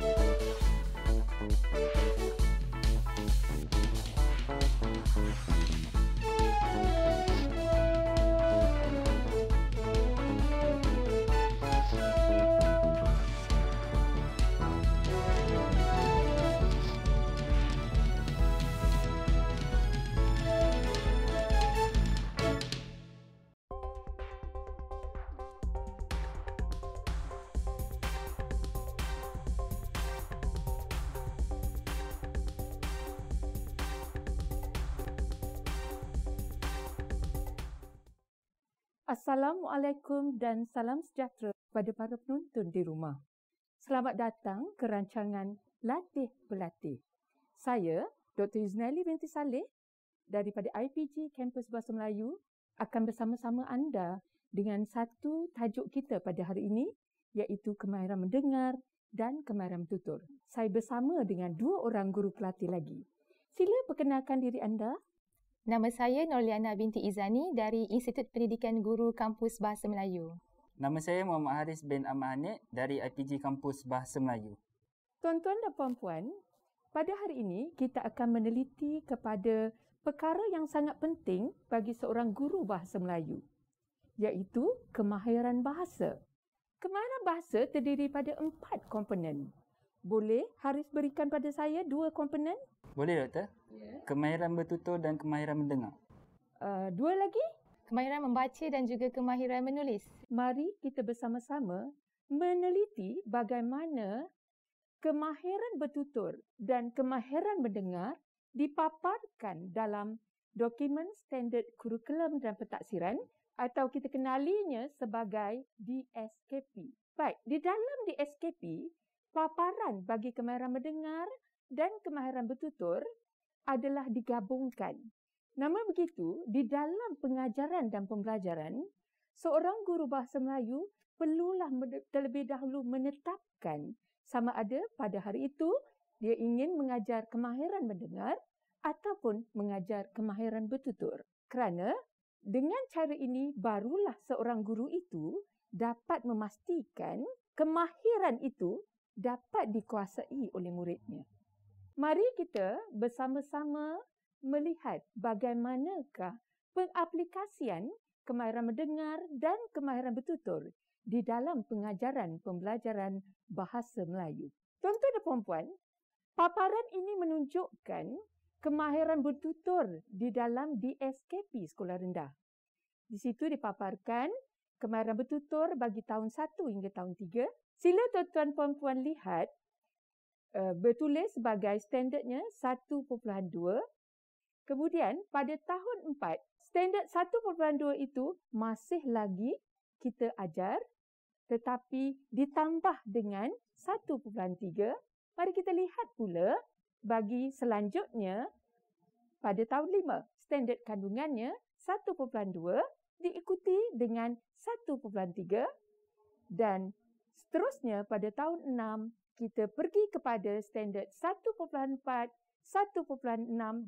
Música Assalamualaikum dan salam sejahtera kepada para penonton di rumah. Selamat datang ke rancangan Latih Pelatih. Saya, Dr. Yuznali binti Saleh daripada IPG Kampus Bahasa Melayu akan bersama-sama anda dengan satu tajuk kita pada hari ini iaitu kemahiran mendengar dan kemahiran tutur. Saya bersama dengan dua orang guru pelatih lagi. Sila perkenalkan diri anda Nama saya Norliana binti Izani dari Institut Pendidikan Guru Kampus Bahasa Melayu. Nama saya Muhammad Haris bin Ahmad Hanid dari IPG Kampus Bahasa Melayu. Tuan-tuan dan puan-puan, pada hari ini kita akan meneliti kepada perkara yang sangat penting bagi seorang guru bahasa Melayu, iaitu kemahiran bahasa. Kemahiran bahasa terdiri pada empat komponen, boleh Harif berikan pada saya dua komponen? Boleh doktor. Yeah. Kemahiran bertutur dan kemahiran mendengar. Uh, dua lagi? Kemahiran membaca dan juga kemahiran menulis. Mari kita bersama-sama meneliti bagaimana kemahiran bertutur dan kemahiran mendengar dipaparkan dalam dokumen standard kurikulum dan pentaksiran atau kita kenalinya sebagai DSKP. Baik, di dalam DSKP, paparan bagi kemahiran mendengar dan kemahiran bertutur adalah digabungkan. Namun begitu, di dalam pengajaran dan pembelajaran, seorang guru bahasa Melayu perlulah terlebih dahulu menetapkan sama ada pada hari itu dia ingin mengajar kemahiran mendengar ataupun mengajar kemahiran bertutur. Kerana dengan cara ini barulah seorang guru itu dapat memastikan kemahiran itu dapat dikuasai oleh muridnya. Mari kita bersama-sama melihat bagaimanakah pengaplikasian kemahiran mendengar dan kemahiran bertutur di dalam pengajaran pembelajaran bahasa Melayu. Tuan-tuan dan puan-puan, paparan ini menunjukkan kemahiran bertutur di dalam DSKP sekolah rendah. Di situ dipaparkan kemahiran bertutur bagi tahun 1 hingga tahun 3, Sila tuan-tuan puan-puan lihat uh, bertulis sebagai standardnya 1.2. Kemudian pada tahun 4, standard 1.2 itu masih lagi kita ajar tetapi ditambah dengan 1.3. Mari kita lihat pula bagi selanjutnya pada tahun 5, standard kandungannya 1.2 diikuti dengan 1.3 dan seterusnya pada tahun 6 kita pergi kepada standard 1.4, 1.6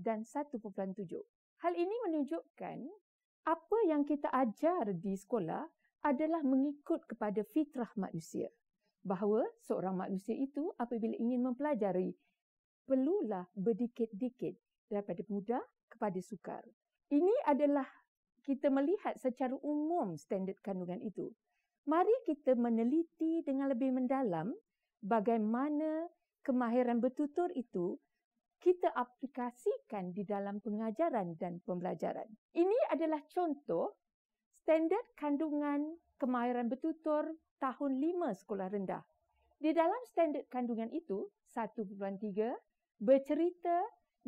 dan 1.7. Hal ini menunjukkan apa yang kita ajar di sekolah adalah mengikut kepada fitrah manusia. Bahawa seorang manusia itu apabila ingin mempelajari perlulah berdikit-dikit daripada mudah kepada sukar. Ini adalah kita melihat secara umum standard kandungan itu mari kita meneliti dengan lebih mendalam bagaimana kemahiran bertutur itu kita aplikasikan di dalam pengajaran dan pembelajaran. Ini adalah contoh standard kandungan kemahiran bertutur tahun 5 sekolah rendah. Di dalam standard kandungan itu, 1.3 bercerita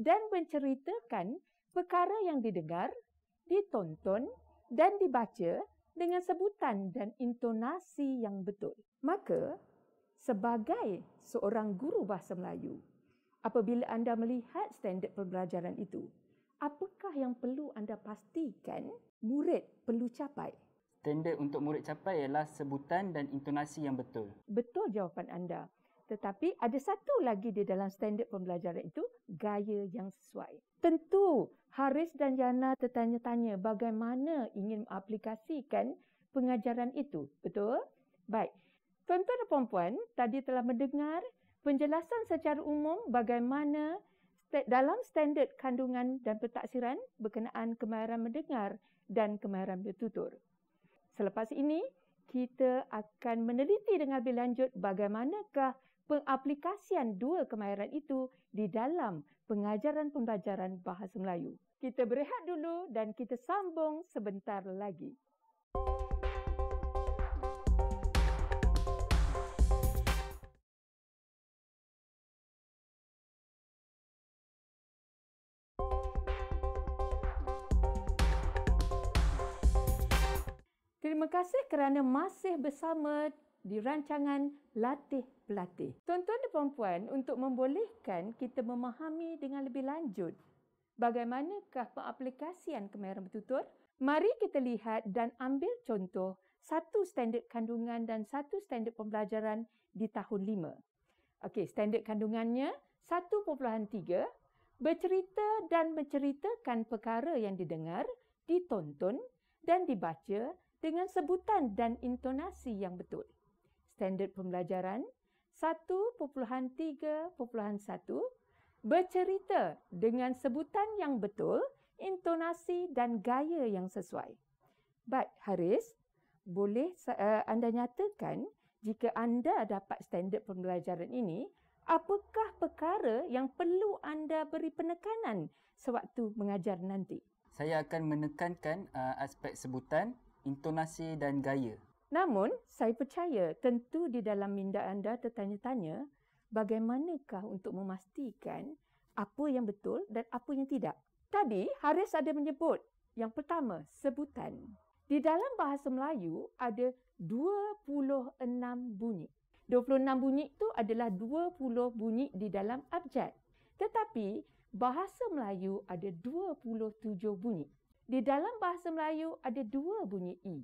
dan menceritakan perkara yang didengar, ditonton dan dibaca dengan sebutan dan intonasi yang betul. Maka, sebagai seorang guru bahasa Melayu, apabila anda melihat standard pembelajaran itu, apakah yang perlu anda pastikan murid perlu capai? Standard untuk murid capai ialah sebutan dan intonasi yang betul. Betul jawapan anda. Tetapi ada satu lagi di dalam standard pembelajaran itu, gaya yang sesuai. Tentu Haris dan Yana tertanya-tanya bagaimana ingin mengaplikasikan pengajaran itu. Betul? Baik. Tuan-tuan dan puan-puan, tadi telah mendengar penjelasan secara umum bagaimana dalam standard kandungan dan pentaksiran berkenaan kemahiran mendengar dan kemahiran bertutur. Selepas ini, kita akan meneliti dengan lebih lanjut bagaimanakah pengaplikasian dua kemahiran itu di dalam pengajaran pembelajaran bahasa Melayu. Kita berehat dulu dan kita sambung sebentar lagi. Terima kasih kerana masih bersama di rancangan Latih Pelatih. Tuan-tuan dan puan-puan, untuk membolehkan kita memahami dengan lebih lanjut bagaimanakah pengaplikasian kemahiran bertutur, mari kita lihat dan ambil contoh satu standard kandungan dan satu standard pembelajaran di tahun 5. Okey, standard kandungannya 1.3 bercerita dan menceritakan perkara yang didengar, ditonton dan dibaca dengan sebutan dan intonasi yang betul standard pembelajaran 1.3.1 bercerita dengan sebutan yang betul, intonasi dan gaya yang sesuai. Baik Haris, boleh eh, anda nyatakan jika anda dapat standard pembelajaran ini, apakah perkara yang perlu anda beri penekanan sewaktu mengajar nanti? Saya akan menekankan eh, aspek sebutan, intonasi dan gaya Namun, saya percaya tentu di dalam minda anda tertanya-tanya bagaimanakah untuk memastikan apa yang betul dan apa yang tidak. Tadi, Haris ada menyebut yang pertama, sebutan. Di dalam bahasa Melayu ada 26 bunyi. 26 bunyi itu adalah 20 bunyi di dalam abjad. Tetapi bahasa Melayu ada 27 bunyi. Di dalam bahasa Melayu ada dua bunyi i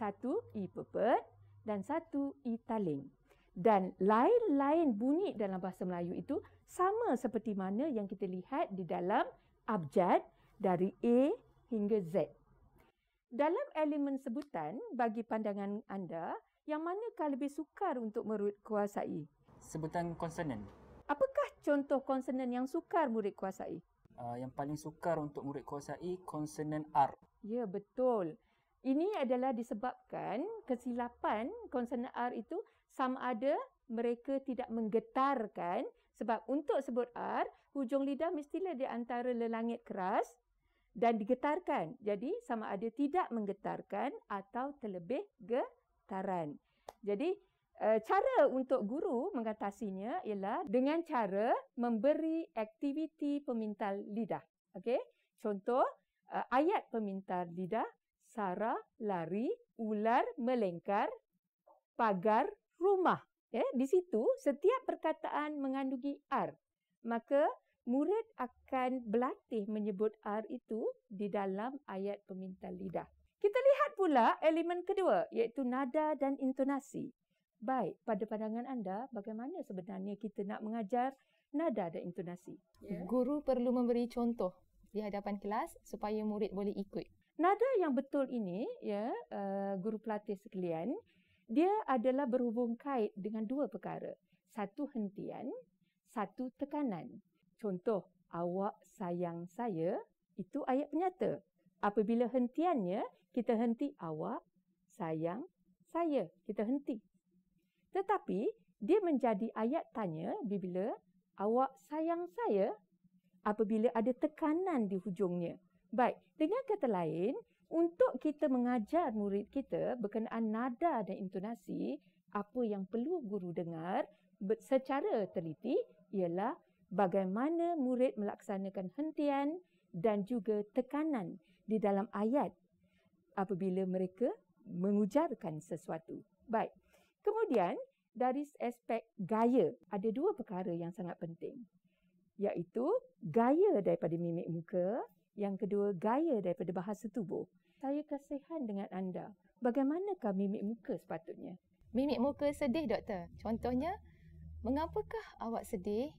satu i pepet dan satu i taling. Dan lain-lain bunyi dalam bahasa Melayu itu sama seperti mana yang kita lihat di dalam abjad dari A hingga Z. Dalam elemen sebutan, bagi pandangan anda, yang manakah lebih sukar untuk murid kuasai? Sebutan konsonan. Apakah contoh konsonan yang sukar murid kuasai? Uh, ah, yang paling sukar untuk murid kuasai, konsonan R. Ya, betul. Ini adalah disebabkan kesilapan konsonan R itu sama ada mereka tidak menggetarkan sebab untuk sebut R, hujung lidah mestilah di antara lelangit keras dan digetarkan. Jadi sama ada tidak menggetarkan atau terlebih getaran. Jadi eh, cara untuk guru mengatasinya ialah dengan cara memberi aktiviti pemintal lidah. Okey. Contoh eh, ayat pemintal lidah Sarah lari, ular melengkar, pagar rumah. Ya, di situ setiap perkataan mengandungi R. Maka murid akan berlatih menyebut R itu di dalam ayat peminta lidah. Kita lihat pula elemen kedua iaitu nada dan intonasi. Baik, pada pandangan anda bagaimana sebenarnya kita nak mengajar nada dan intonasi? Yeah. Guru perlu memberi contoh di hadapan kelas supaya murid boleh ikut. Nada yang betul ini, ya, uh, guru pelatih sekalian, dia adalah berhubung kait dengan dua perkara. Satu hentian, satu tekanan. Contoh, awak sayang saya, itu ayat penyata. Apabila hentiannya, kita henti awak sayang saya. Kita henti. Tetapi, dia menjadi ayat tanya bila awak sayang saya apabila ada tekanan di hujungnya. Baik, dengan kata lain, untuk kita mengajar murid kita berkenaan nada dan intonasi, apa yang perlu guru dengar secara teliti ialah bagaimana murid melaksanakan hentian dan juga tekanan di dalam ayat apabila mereka mengujarkan sesuatu. Baik. Kemudian dari aspek gaya, ada dua perkara yang sangat penting. Iaitu gaya daripada mimik muka yang kedua, gaya daripada bahasa tubuh. Saya kasihan dengan anda. Bagaimanakah mimik muka sepatutnya? Mimik muka sedih, doktor. Contohnya, mengapakah awak sedih?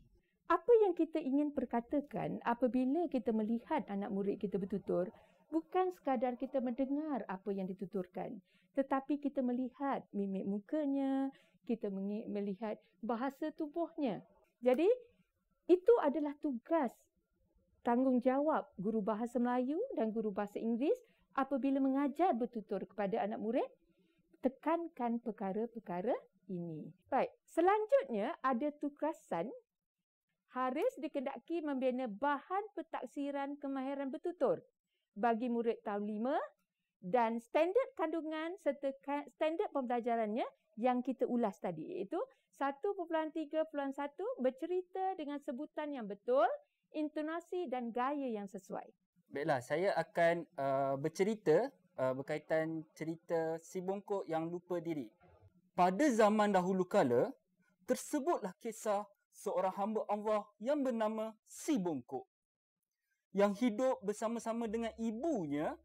Apa yang kita ingin perkatakan apabila kita melihat anak murid kita bertutur bukan sekadar kita mendengar apa yang dituturkan tetapi kita melihat mimik mukanya, kita melihat bahasa tubuhnya. Jadi itu adalah tugas tanggungjawab guru bahasa Melayu dan guru bahasa Inggeris apabila mengajar bertutur kepada anak murid? Tekankan perkara-perkara ini. Baik, selanjutnya ada tugasan Haris dikendaki membina bahan pentaksiran kemahiran bertutur bagi murid tahun 5 dan standard kandungan serta standard pembelajarannya yang kita ulas tadi iaitu 1.3.1 bercerita dengan sebutan yang betul intonasi dan gaya yang sesuai. Baiklah, saya akan uh, bercerita uh, berkaitan cerita si bongkok yang lupa diri. Pada zaman dahulu kala, tersebutlah kisah seorang hamba Allah yang bernama si bongkok yang hidup bersama-sama dengan ibunya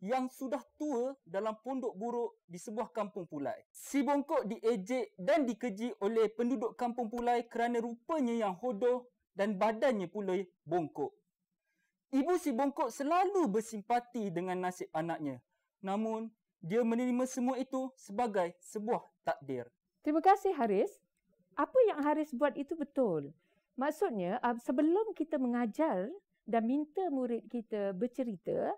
yang sudah tua dalam pondok buruk di sebuah kampung pulai. Si bongkok diejek dan dikeji oleh penduduk kampung pulai kerana rupanya yang hodoh dan badannya pula bongkok. Ibu si bongkok selalu bersimpati dengan nasib anaknya. Namun, dia menerima semua itu sebagai sebuah takdir. Terima kasih Haris. Apa yang Haris buat itu betul. Maksudnya, sebelum kita mengajar dan minta murid kita bercerita,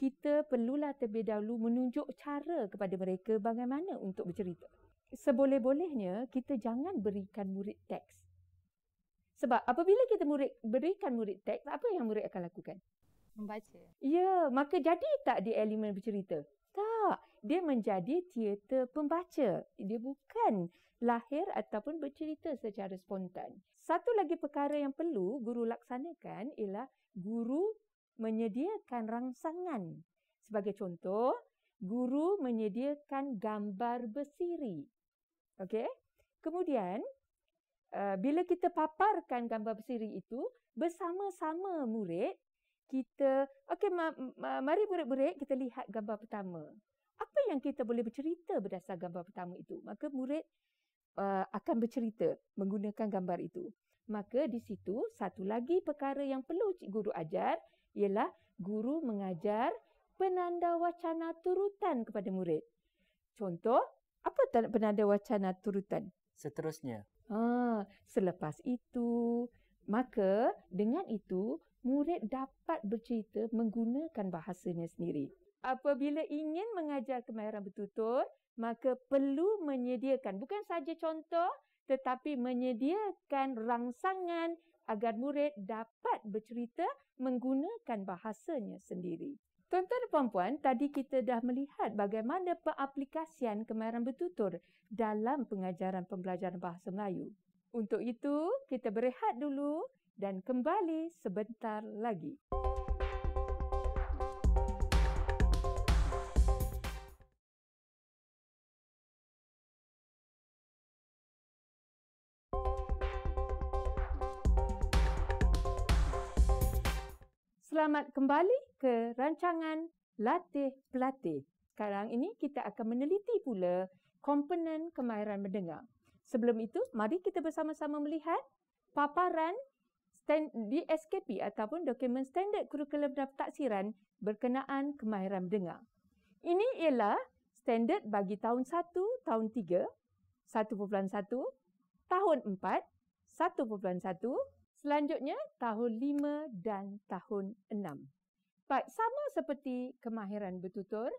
kita perlulah terlebih dahulu menunjuk cara kepada mereka bagaimana untuk bercerita. Seboleh-bolehnya, kita jangan berikan murid teks. Sebab apabila kita murid berikan murid teks, apa yang murid akan lakukan? Membaca. Ya, maka jadi tak dia elemen bercerita? Tak. Dia menjadi teater pembaca. Dia bukan lahir ataupun bercerita secara spontan. Satu lagi perkara yang perlu guru laksanakan ialah guru menyediakan rangsangan. Sebagai contoh, guru menyediakan gambar bersiri. Okey? Kemudian, Eh, bila kita paparkan gambar siri itu bersama-sama murid, kita okey ma- ma- mari murid-murid kita lihat gambar pertama. Apa yang kita boleh bercerita berdasar gambar pertama itu? Maka murid uh, akan bercerita menggunakan gambar itu. Maka di situ satu lagi perkara yang perlu cikgu guru ajar ialah guru mengajar penanda wacana turutan kepada murid. Contoh, apa penanda wacana turutan? Seterusnya. Ah, selepas itu, maka dengan itu murid dapat bercerita menggunakan bahasanya sendiri. Apabila ingin mengajar kemahiran bertutur, maka perlu menyediakan bukan saja contoh tetapi menyediakan rangsangan agar murid dapat bercerita menggunakan bahasanya sendiri. Tuan-tuan dan puan-puan, tadi kita dah melihat bagaimana pengaplikasian kemahiran bertutur dalam pengajaran pembelajaran bahasa Melayu. Untuk itu, kita berehat dulu dan kembali sebentar lagi. selamat kembali ke rancangan Latih Pelatih. Sekarang ini kita akan meneliti pula komponen kemahiran mendengar. Sebelum itu, mari kita bersama-sama melihat paparan stand, DSKP ataupun dokumen standard kurikulum dan taksiran berkenaan kemahiran mendengar. Ini ialah standard bagi tahun 1, tahun 3, 1.1, tahun 4, 1.1, Selanjutnya, tahun 5 dan tahun 6. Baik, sama seperti kemahiran bertutur,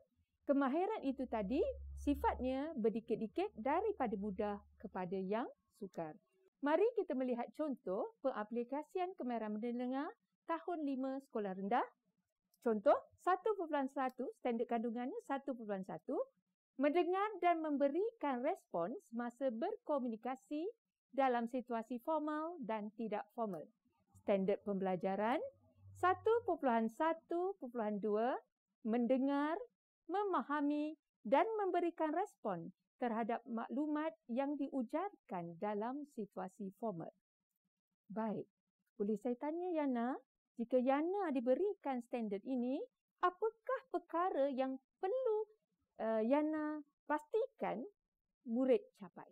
kemahiran itu tadi sifatnya berdikit-dikit daripada mudah kepada yang sukar. Mari kita melihat contoh pengaplikasian kemahiran mendengar tahun 5 sekolah rendah. Contoh, 1.1, standard kandungannya 1.1, mendengar dan memberikan respons masa berkomunikasi dalam situasi formal dan tidak formal. Standard pembelajaran 1.1.2 mendengar, memahami dan memberikan respon terhadap maklumat yang diujarkan dalam situasi formal. Baik, boleh saya tanya Yana, jika Yana diberikan standard ini, apakah perkara yang perlu uh, Yana pastikan murid capai?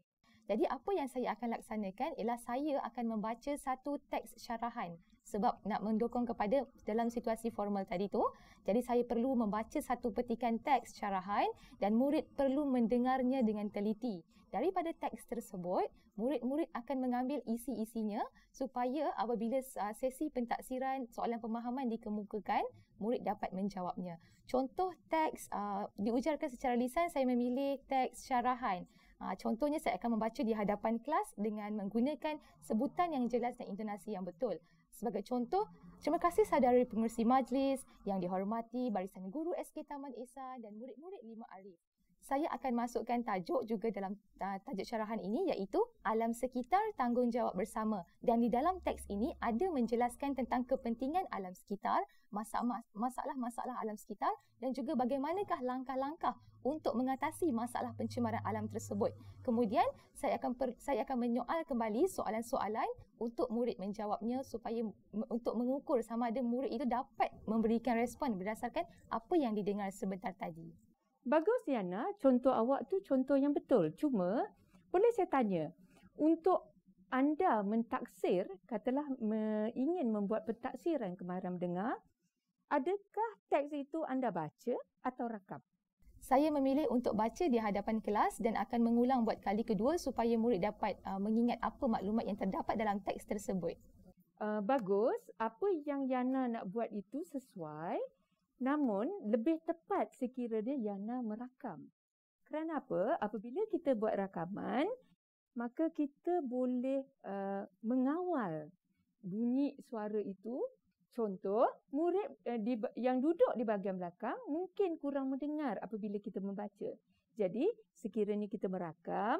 Jadi apa yang saya akan laksanakan ialah saya akan membaca satu teks syarahan sebab nak mendukung kepada dalam situasi formal tadi tu. Jadi saya perlu membaca satu petikan teks syarahan dan murid perlu mendengarnya dengan teliti. Daripada teks tersebut, murid-murid akan mengambil isi-isinya supaya apabila ah, sesi pentaksiran soalan pemahaman dikemukakan, murid dapat menjawabnya. Contoh teks uh, diujarkan secara lisan, saya memilih teks syarahan. Ah, contohnya saya akan membaca di hadapan kelas dengan menggunakan sebutan yang jelas dan intonasi yang betul. Sebagai contoh, terima kasih saudari pengerusi majlis yang dihormati barisan guru SK Taman Isa dan murid-murid Lima alif. Saya akan masukkan tajuk juga dalam ah, tajuk syarahan ini iaitu alam sekitar tanggungjawab bersama dan di dalam teks ini ada menjelaskan tentang kepentingan alam sekitar, masalah-masalah alam sekitar dan juga bagaimanakah langkah-langkah untuk mengatasi masalah pencemaran alam tersebut. Kemudian saya akan per, saya akan menyoal kembali soalan-soalan untuk murid menjawabnya supaya untuk mengukur sama ada murid itu dapat memberikan respon berdasarkan apa yang didengar sebentar tadi. Bagus Yana, contoh awak tu contoh yang betul. Cuma boleh saya tanya untuk anda mentaksir, katalah me, ingin membuat pentaksiran kemarin dengar, adakah teks itu anda baca atau rakam? saya memilih untuk baca di hadapan kelas dan akan mengulang buat kali kedua supaya murid dapat uh, mengingat apa maklumat yang terdapat dalam teks tersebut. Uh, bagus, apa yang Yana nak buat itu sesuai. Namun, lebih tepat sekiranya Yana merakam. Kerana apa? Apabila kita buat rakaman, maka kita boleh uh, mengawal bunyi suara itu Contoh, murid uh, di, yang duduk di bahagian belakang mungkin kurang mendengar apabila kita membaca. Jadi, sekiranya kita merakam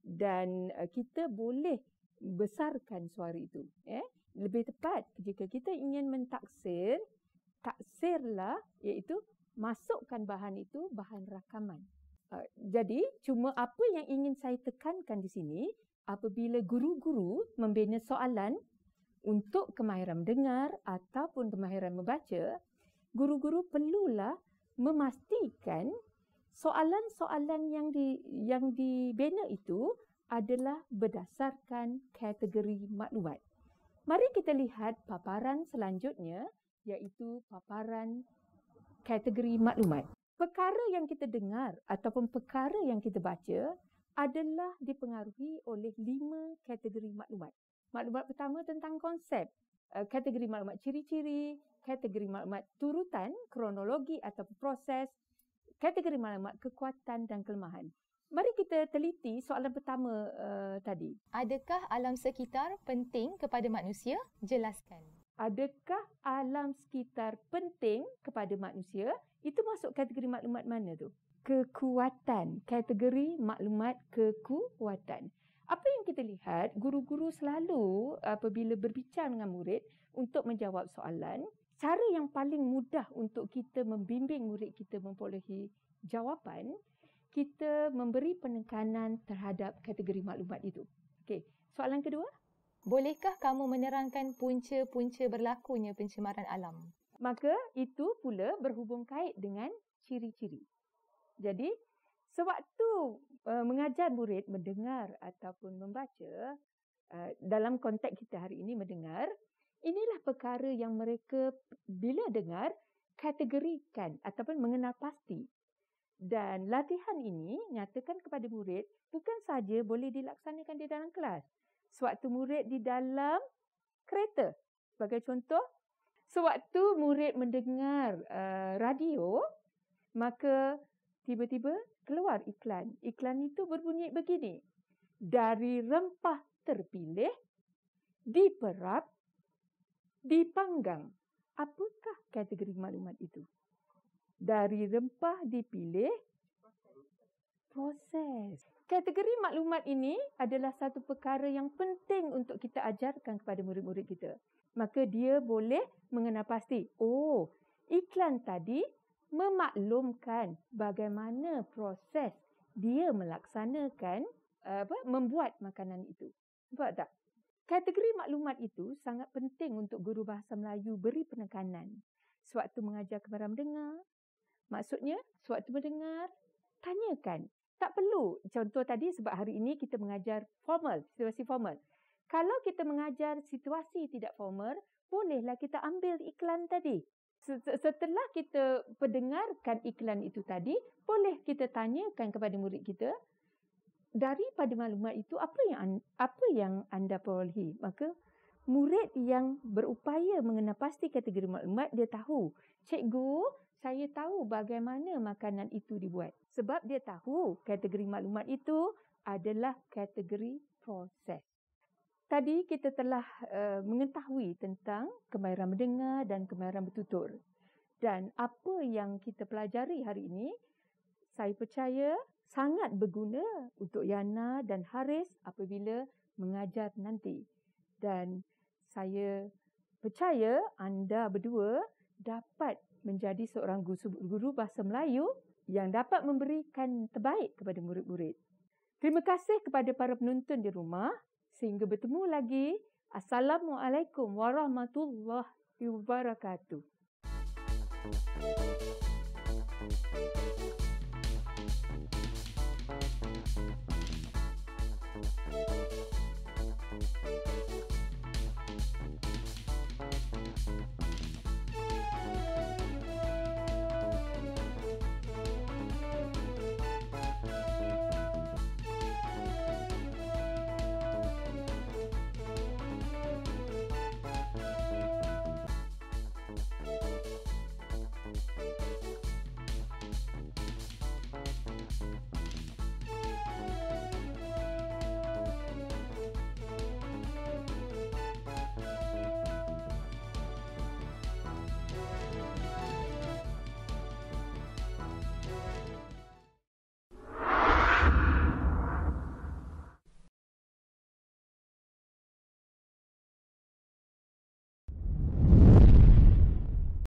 dan uh, kita boleh besarkan suara itu. Eh? Lebih tepat, jika kita ingin mentaksir, taksirlah iaitu masukkan bahan itu bahan rakaman. Uh, jadi, cuma apa yang ingin saya tekankan di sini, apabila guru-guru membina soalan untuk kemahiran mendengar ataupun kemahiran membaca, guru-guru perlulah memastikan soalan-soalan yang di yang dibina itu adalah berdasarkan kategori maklumat. Mari kita lihat paparan selanjutnya iaitu paparan kategori maklumat. Perkara yang kita dengar ataupun perkara yang kita baca adalah dipengaruhi oleh lima kategori maklumat maklumat pertama tentang konsep, eh, kategori maklumat ciri-ciri, kategori maklumat turutan, kronologi atau proses, kategori maklumat kekuatan dan kelemahan. Mari kita teliti soalan pertama uh, tadi. Adakah alam sekitar penting kepada manusia? Jelaskan. Adakah alam sekitar penting kepada manusia? Itu masuk kategori maklumat mana tu? Kekuatan. Kategori maklumat kekuatan apa yang kita lihat guru-guru selalu apabila berbicara dengan murid untuk menjawab soalan cara yang paling mudah untuk kita membimbing murid kita memperolehi jawapan kita memberi penekanan terhadap kategori maklumat itu okey soalan kedua bolehkah kamu menerangkan punca-punca berlakunya pencemaran alam maka itu pula berhubung kait dengan ciri-ciri jadi sewaktu uh, mengajar murid mendengar ataupun membaca uh, dalam konteks kita hari ini mendengar inilah perkara yang mereka bila dengar kategorikan ataupun mengenal pasti dan latihan ini nyatakan kepada murid bukan saja boleh dilaksanakan di dalam kelas sewaktu murid di dalam kereta sebagai contoh sewaktu murid mendengar uh, radio maka tiba-tiba keluar iklan. Iklan itu berbunyi begini. Dari rempah terpilih, diperap, dipanggang. Apakah kategori maklumat itu? Dari rempah dipilih, proses. Kategori maklumat ini adalah satu perkara yang penting untuk kita ajarkan kepada murid-murid kita. Maka dia boleh mengenal pasti, oh, iklan tadi memaklumkan bagaimana proses dia melaksanakan apa membuat makanan itu. Nampak tak? Kategori maklumat itu sangat penting untuk guru bahasa Melayu beri penekanan sewaktu mengajar kepada mendengar. Maksudnya, sewaktu mendengar, tanyakan. Tak perlu. Contoh tadi sebab hari ini kita mengajar formal, situasi formal. Kalau kita mengajar situasi tidak formal, bolehlah kita ambil iklan tadi setelah kita pendengarkan iklan itu tadi, boleh kita tanyakan kepada murid kita daripada maklumat itu apa yang apa yang anda perolehi. Maka murid yang berupaya mengenal pasti kategori maklumat dia tahu, cikgu, saya tahu bagaimana makanan itu dibuat. Sebab dia tahu kategori maklumat itu adalah kategori proses. Tadi kita telah uh, mengetahui tentang kemahiran mendengar dan kemahiran bertutur. Dan apa yang kita pelajari hari ini, saya percaya sangat berguna untuk Yana dan Haris apabila mengajar nanti. Dan saya percaya anda berdua dapat menjadi seorang guru bahasa Melayu yang dapat memberikan terbaik kepada murid-murid. Terima kasih kepada para penonton di rumah sehingga bertemu lagi. Assalamualaikum warahmatullahi wabarakatuh. Thank you.